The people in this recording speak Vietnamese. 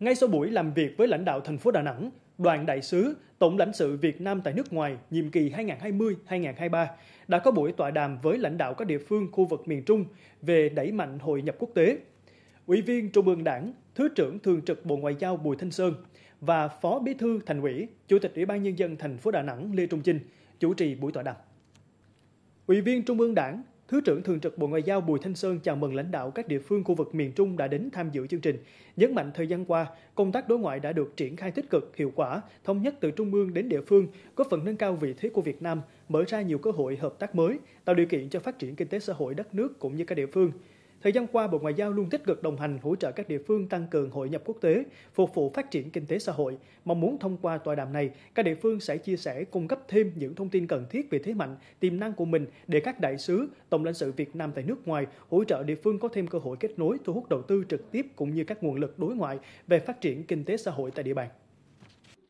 Ngay sau buổi làm việc với lãnh đạo thành phố Đà Nẵng, đoàn đại sứ, tổng lãnh sự Việt Nam tại nước ngoài nhiệm kỳ 2020-2023 đã có buổi tọa đàm với lãnh đạo các địa phương khu vực miền Trung về đẩy mạnh hội nhập quốc tế. Ủy viên Trung ương Đảng, Thứ trưởng Thường trực Bộ Ngoại giao Bùi Thanh Sơn và Phó Bí thư Thành ủy, Chủ tịch Ủy ban Nhân dân thành phố Đà Nẵng Lê Trung Chinh chủ trì buổi tọa đàm. Ủy viên Trung ương Đảng, Thứ trưởng Thường trực Bộ Ngoại giao Bùi Thanh Sơn chào mừng lãnh đạo các địa phương khu vực miền Trung đã đến tham dự chương trình, nhấn mạnh thời gian qua, công tác đối ngoại đã được triển khai tích cực, hiệu quả, thống nhất từ trung ương đến địa phương, góp phần nâng cao vị thế của Việt Nam, mở ra nhiều cơ hội hợp tác mới, tạo điều kiện cho phát triển kinh tế xã hội đất nước cũng như các địa phương. Thời gian qua, Bộ Ngoại giao luôn tích cực đồng hành hỗ trợ các địa phương tăng cường hội nhập quốc tế, phục vụ phát triển kinh tế xã hội. Mong muốn thông qua tọa đàm này, các địa phương sẽ chia sẻ cung cấp thêm những thông tin cần thiết về thế mạnh, tiềm năng của mình để các đại sứ, tổng lãnh sự Việt Nam tại nước ngoài hỗ trợ địa phương có thêm cơ hội kết nối thu hút đầu tư trực tiếp cũng như các nguồn lực đối ngoại về phát triển kinh tế xã hội tại địa bàn.